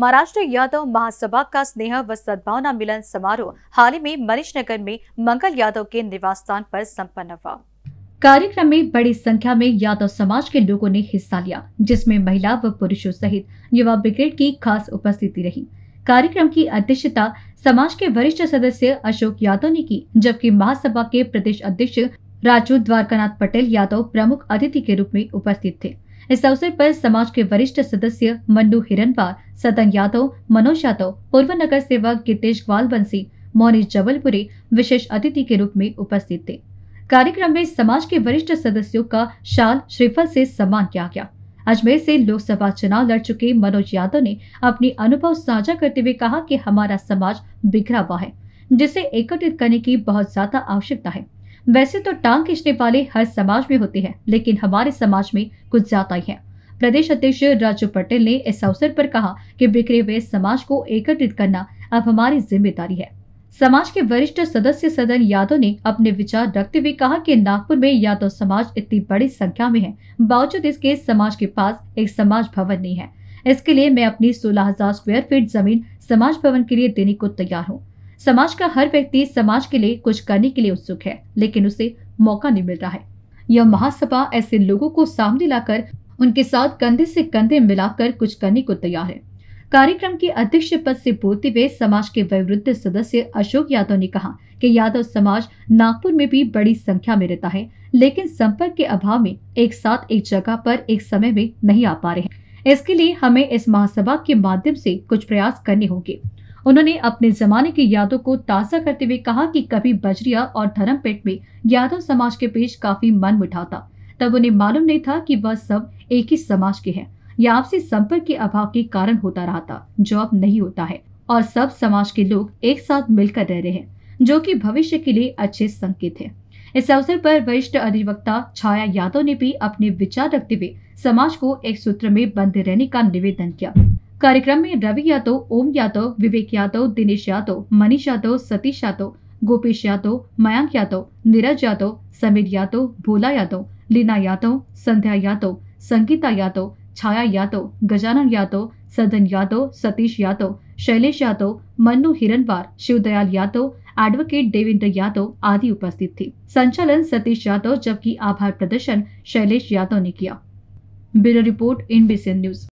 महाराष्ट्र यादव महासभा का स्नेह व सद्भावना मिलन समारोह हाल ही में मनीष नगर में मंगल यादव के निवास स्थान पर सम्पन्न हुआ कार्यक्रम में बड़ी संख्या में यादव समाज के लोगों ने हिस्सा लिया जिसमें महिला व पुरुषों सहित युवा ब्रिगेड की खास उपस्थिति रही कार्यक्रम की अध्यक्षता समाज के वरिष्ठ सदस्य अशोक यादव ने की जबकि महासभा के प्रदेश अध्यक्ष राजू द्वारकानाथ पटेल यादव प्रमुख अतिथि के रूप में उपस्थित थे इस अवसर पर समाज के वरिष्ठ सदस्य मन्नू हिरनवार सदन यादव मनोज यादव पूर्व नगर सेवक गितेश ग्वाल बंसी मौनी जबलपुरी विशेष अतिथि के रूप में उपस्थित थे कार्यक्रम में समाज के वरिष्ठ सदस्यों का शाल श्रीफल से सम्मान किया गया अजमेर से लोकसभा चुनाव लड़ चुके मनोज यादव ने अपने अनुभव साझा करते हुए कहा कि हमारा समाज बिखरा हुआ है जिसे एकत्रित करने की बहुत ज्यादा आवश्यकता है वैसे तो टांग खींचने वाले हर समाज में होते हैं लेकिन हमारे समाज में कुछ ज्यादा ही है प्रदेश अध्यक्ष राजू पटेल ने इस अवसर पर कहा कि बिखरे हुए समाज को एकत्रित करना अब हमारी जिम्मेदारी है समाज के वरिष्ठ सदस्य सदन यादव ने अपने विचार रखते हुए कहा कि नागपुर में यादव समाज इतनी बड़ी संख्या में है बावजूद इसके समाज के पास एक समाज भवन नहीं है इसके लिए मैं अपनी सोलह हजार स्क्वायर फीट जमीन समाज भवन के लिए देने को तैयार हूँ समाज का हर व्यक्ति समाज के लिए कुछ करने के लिए उत्सुक है लेकिन उसे मौका नहीं मिलता है यह महासभा ऐसे लोगों को सामने लाकर उनके साथ कंधे से कंधे मिलाकर कुछ करने को तैयार है कार्यक्रम के अध्यक्ष पद से बोलते हुए समाज के वयवृद्ध सदस्य अशोक यादव ने कहा कि यादव समाज नागपुर में भी बड़ी संख्या में रहता है लेकिन संपर्क के अभाव में एक साथ एक जगह पर एक समय में नहीं आ पा रहे हैं इसके लिए हमें इस महासभा के माध्यम से कुछ प्रयास करने होंगे उन्होंने अपने जमाने की यादों को ताज़ा करते हुए कहा कि कभी बजरिया और धर्मपेट में यादव समाज के पेश काफी मन मुठा था तब उन्हें मालूम नहीं था कि वह सब एक ही समाज के हैं यह आपसी संपर्क के अभाव के कारण होता रहा था जो अब नहीं होता है और सब समाज के लोग एक साथ मिलकर रह रहे हैं जो कि भविष्य के लिए अच्छे संकेत है इस अवसर पर वरिष्ठ अधिवक्ता छाया यादव ने भी अपने विचार रखते हुए समाज को एक सूत्र में बंद रहने का निवेदन किया कार्यक्रम में रवि यादव ओम यादव विवेक यादव दिनेश यादव मनीष यादव सतीश यादव गोपेश यादव मयांक यादव नीरज यादव समीर यादव भोला यादव लीना यादव संध्या यादव संगीता यादव छाया यादव गजानन यादव सदन यादव सतीश यादव शैलेश यादव मन्नू हिरनवार शिवदयाल यादव एडवोकेट देवेंद्र यादव आदि उपस्थित थे संचालन सतीश यादव जबकि आभार प्रदर्शन शैलेश यादव ने किया ब्यूरो रिपोर्ट इनबीसीएन न्यूज